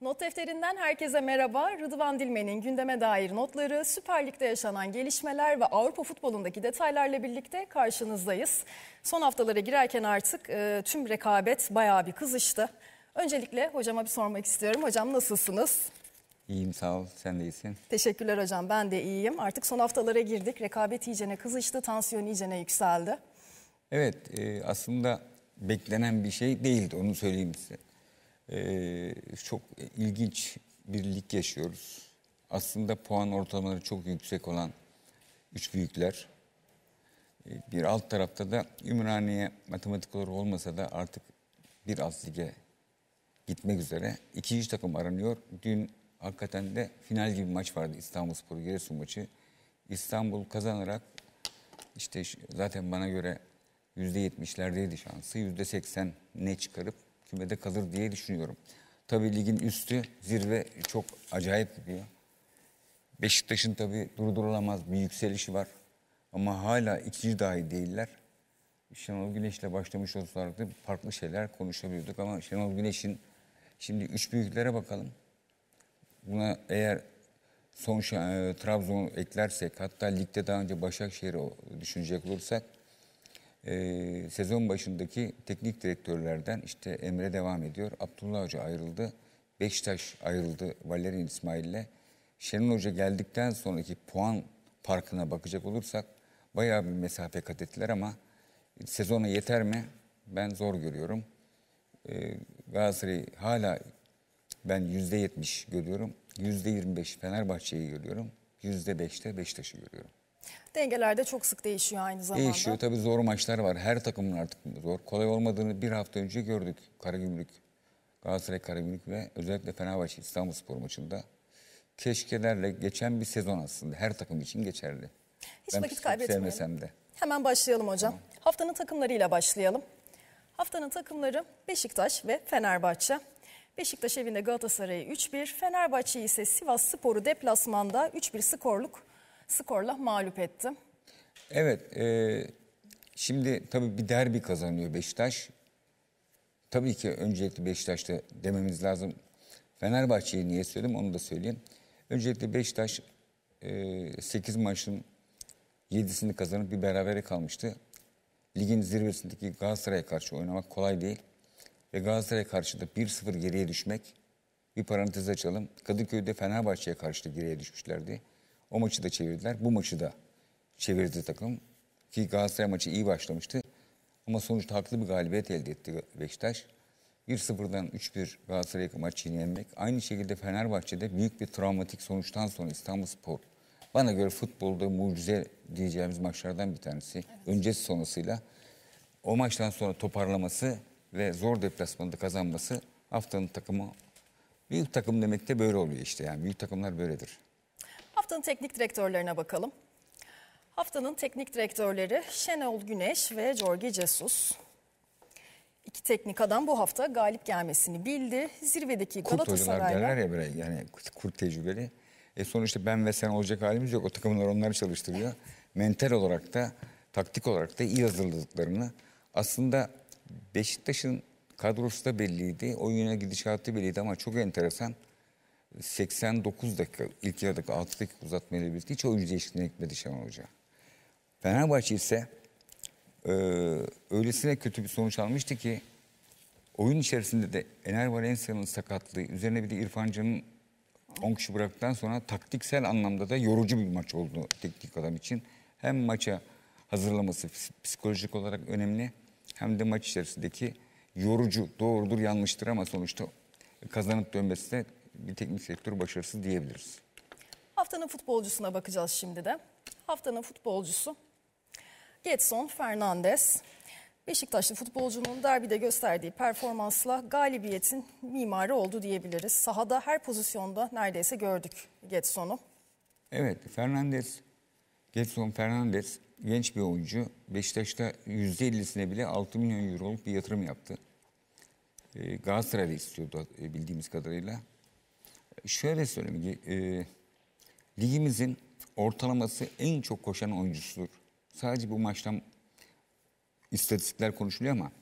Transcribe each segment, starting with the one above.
Not defterinden herkese merhaba. Rıdvan Dilmen'in gündeme dair notları, Süper Lig'de yaşanan gelişmeler ve Avrupa futbolundaki detaylarla birlikte karşınızdayız. Son haftalara girerken artık e, tüm rekabet bayağı bir kızıştı. Öncelikle hocama bir sormak istiyorum. Hocam nasılsınız? İyiyim sağ ol. Sen de iyisin. Teşekkürler hocam. Ben de iyiyim. Artık son haftalara girdik. Rekabet iyicene kızıştı, tansiyon iyicene yükseldi. Evet e, aslında beklenen bir şey değildi onu söyleyeyim size. Ee, çok ilginç bir lig yaşıyoruz. Aslında puan ortalamaları çok yüksek olan üç büyükler. Ee, bir alt tarafta da Ümraniye matematik olarak olmasa da artık bir alt lige gitmek üzere. ikinci takım aranıyor. Dün hakikaten de final gibi bir maç vardı İstanbul Sporu Giresun maçı. İstanbul kazanarak işte zaten bana göre %70'lerdeydi şansı. %80 ne çıkarıp kümede kalır diye düşünüyorum. Tabii ligin üstü zirve çok acayip gidiyor. Beşiktaş'ın tabii durdurulamaz bir yükselişi var. Ama hala ikinci dahi değiller. Şenol Güneş'le başlamış olsalardı farklı şeyler konuşabiliyorduk. Ama Şenol Güneş'in şimdi üç büyüklere bakalım. Buna eğer son e, Trabzon'u eklersek hatta ligde daha önce Başakşehir'i düşünecek olursak e, sezon başındaki teknik direktörlerden işte Emre devam ediyor. Abdullah Hoca ayrıldı. Beşiktaş ayrıldı Valerian İsmail'le. Şenol Hoca geldikten sonraki puan farkına bakacak olursak bayağı bir mesafe kat ettiler ama sezona yeter mi? Ben zor görüyorum. E, ee, Galatasaray'ı hala ben yüzde yetmiş görüyorum. Yüzde yirmi beş Fenerbahçe'yi görüyorum. Yüzde beşte Beşiktaş'ı görüyorum. Dengeler de çok sık değişiyor aynı zamanda. Değişiyor tabii zor maçlar var. Her takımın artık zor. Kolay olmadığını bir hafta önce gördük. Karagümrük, Galatasaray Karagümrük ve özellikle Fenerbahçe İstanbul Spor maçında. Keşkelerle geçen bir sezon aslında her takım için geçerli. Hiç ben vakit kaybetmeyelim. de. Hemen başlayalım hocam. Tamam. Haftanın takımlarıyla başlayalım. Haftanın takımları Beşiktaş ve Fenerbahçe. Beşiktaş evinde Galatasaray'ı 3-1, Fenerbahçe ise Sivas Spor'u deplasmanda 3-1 skorluk skorla mağlup etti. Evet, e, şimdi tabii bir derbi kazanıyor Beşiktaş. Tabii ki öncelikle Beşiktaş'ta dememiz lazım. Fenerbahçe'yi niye söyledim onu da söyleyeyim. Öncelikle Beşiktaş e, 8 maçın 7'sini kazanıp bir berabere kalmıştı. Ligin zirvesindeki Galatasaray'a karşı oynamak kolay değil. Ve Galatasaray'a karşı da 1-0 geriye düşmek. Bir parantez açalım. Kadıköy'de Fenerbahçe'ye karşı da geriye düşmüşlerdi. O maçı da çevirdiler. Bu maçı da çevirdi takım. Ki Galatasaray maçı iyi başlamıştı. Ama sonuçta haklı bir galibiyet elde etti Beşiktaş. 1-0'dan 3-1 Galatasaray maçı yenmek, Aynı şekilde Fenerbahçe'de büyük bir travmatik sonuçtan sonra İstanbul Spor. Bana göre futbolda mucize diyeceğimiz maçlardan bir tanesi. Evet. Öncesi sonrasıyla o maçtan sonra toparlaması ve zor deplasmanda kazanması haftanın takımı büyük takım demek de böyle oluyor işte yani büyük takımlar böyledir. Haftanın teknik direktörlerine bakalım. Haftanın teknik direktörleri Şenol Güneş ve Jorge Jesus. İki teknik adam bu hafta galip gelmesini bildi. Zirvedeki Kurt hocalar Galatasaray'la... derler ya böyle yani kurt tecrübeli. E sonuçta ben ve sen olacak halimiz yok. O takımlar onları çalıştırıyor. Mental olarak da taktik olarak da iyi hazırladıklarını. Aslında Beşiktaş'ın kadrosu da belliydi. Oyuna gidişatı belliydi ama çok enteresan. 89 dakika ilk yarı 6 dakika uzatmayla birlikte hiç oyuncu değişikliğine gitmedi Şenol Hoca. Fenerbahçe ise e, öylesine kötü bir sonuç almıştı ki oyun içerisinde de Ener Valencia'nın sakatlığı üzerine bir de İrfan Can'ın 10 kişi bıraktıktan sonra taktiksel anlamda da yorucu bir maç oldu teknik adam için. Hem maça hazırlaması psikolojik olarak önemli hem de maç içerisindeki yorucu doğrudur yanlıştır ama sonuçta kazanıp dönmesi de bir teknik sektör başarısız diyebiliriz. Haftanın futbolcusuna bakacağız şimdi de. Haftanın futbolcusu Getson Fernandez. Beşiktaşlı futbolcunun derbide gösterdiği performansla galibiyetin mimarı oldu diyebiliriz. Sahada her pozisyonda neredeyse gördük Getson'u. Evet Fernandez, Getson Fernandez genç bir oyuncu. Beşiktaş'ta %50'sine bile 6 milyon euroluk bir yatırım yaptı. Ee, Galatasaray'da istiyordu e, bildiğimiz kadarıyla şöyle söyleyeyim. E, ligimizin ortalaması en çok koşan oyuncusudur. Sadece bu maçtan istatistikler konuşuluyor ama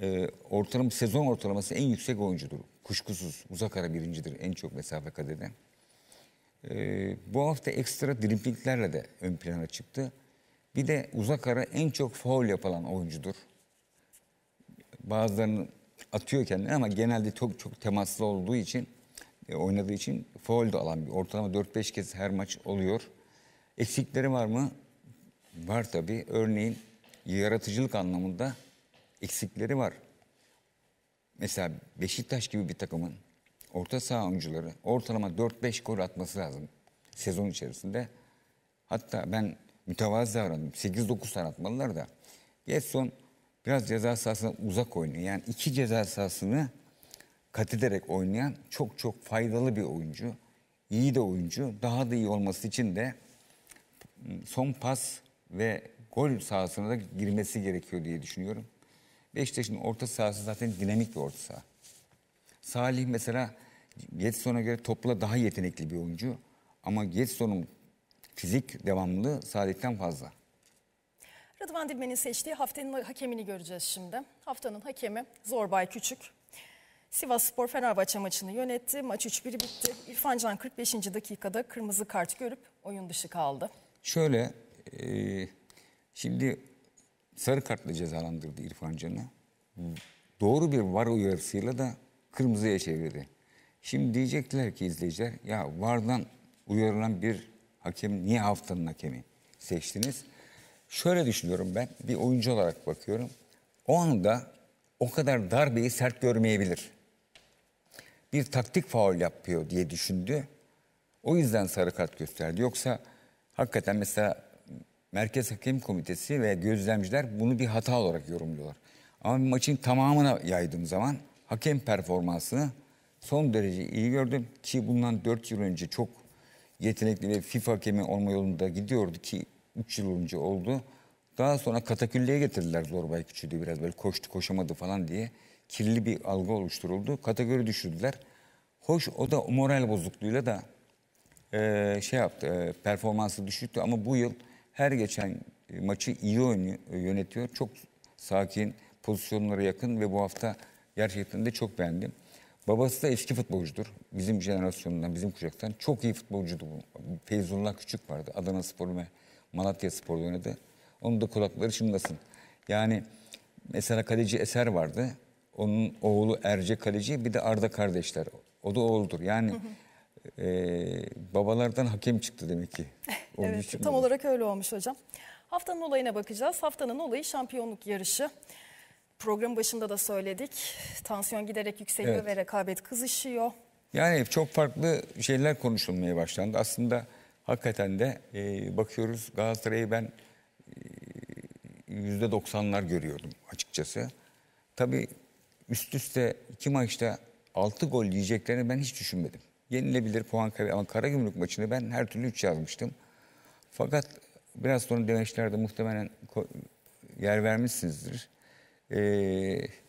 e, ortalama sezon ortalaması en yüksek oyuncudur. Kuşkusuz uzak ara birincidir en çok mesafe kat eden. E, bu hafta ekstra driplinglerle de ön plana çıktı. Bir de uzak ara en çok foul yapılan oyuncudur. Bazılarını atıyor kendini ama genelde çok çok temaslı olduğu için e, oynadığı için foul da alan bir ortalama 4-5 kez her maç oluyor. Eksikleri var mı? Var tabii. Örneğin yaratıcılık anlamında eksikleri var. Mesela Beşiktaş gibi bir takımın orta saha oyuncuları ortalama 4-5 gol atması lazım sezon içerisinde. Hatta ben mütevazı aradım. 8-9 tane atmalılar da. Getson biraz ceza sahasına uzak oynuyor. Yani iki ceza sahasını kat ederek oynayan çok çok faydalı bir oyuncu. İyi de oyuncu. Daha da iyi olması için de ıı, son pas ve gol sahasına da girmesi gerekiyor diye düşünüyorum. Beşiktaş'ın orta sahası zaten dinamik bir orta saha. Salih mesela Getson'a göre topla daha yetenekli bir oyuncu. Ama Getson'un fizik devamlılığı Salih'ten fazla. Rıdvan Dilmen'in seçtiği haftanın hakemini göreceğiz şimdi. Haftanın hakemi Zorbay Küçük. Sivas Spor Fenerbahçe maçını yönetti. Maç 3-1 bitti. İrfan Can 45. dakikada kırmızı kart görüp oyun dışı kaldı. Şöyle e, şimdi sarı kartla cezalandırdı İrfan Can'ı. Doğru bir var uyarısıyla da kırmızıya çevirdi. Şimdi diyecekler ki izleyiciler ya vardan uyarılan bir hakem niye haftanın hakemi seçtiniz? Şöyle düşünüyorum ben bir oyuncu olarak bakıyorum. O anda o kadar darbeyi sert görmeyebilir bir taktik faul yapıyor diye düşündü. O yüzden sarı kart gösterdi. Yoksa hakikaten mesela Merkez Hakem Komitesi ve gözlemciler bunu bir hata olarak yorumluyorlar. Ama maçın tamamına yaydığım zaman hakem performansını son derece iyi gördüm. Ki bundan 4 yıl önce çok yetenekli ve FIFA hakemi olma yolunda gidiyordu ki 3 yıl önce oldu. Daha sonra katakülleye getirdiler Zorbay Küçüğü biraz böyle koştu koşamadı falan diye kirli bir algı oluşturuldu. Kategori düşürdüler. Hoş o da moral bozukluğuyla da e, şey yaptı, e, performansı düşüktü ama bu yıl her geçen e, maçı iyi oynuyor, e, yönetiyor. Çok sakin, pozisyonlara yakın ve bu hafta gerçekten de çok beğendim. Babası da eski futbolcudur. Bizim jenerasyonundan, bizim kucaktan. Çok iyi futbolcudu bu. Feyzullah Küçük vardı. Adana Spor ve Malatya Spor'da oynadı. Onun da kulakları çınlasın. Yani mesela kaleci Eser vardı. Onun oğlu Erce Kaleci bir de Arda kardeşler. O da oğuldur. Yani E, babalardan hakem çıktı demek ki. evet tam olur. olarak öyle olmuş hocam. Haftanın olayına bakacağız. Haftanın olayı şampiyonluk yarışı. Program başında da söyledik. Tansiyon giderek yükseliyor evet. ve rekabet kızışıyor. Yani çok farklı şeyler konuşulmaya başlandı. Aslında hakikaten de e, bakıyoruz Galatasaray'ı ben e, yüzde %90'lar görüyordum açıkçası. Tabii üst üste iki maçta altı gol yiyeceklerini ben hiç düşünmedim. Yenilebilir puan kaybı ama Karagümrük maçını ben her türlü 3 yazmıştım. Fakat biraz sonra demeçlerde muhtemelen yer vermişsinizdir. Ee,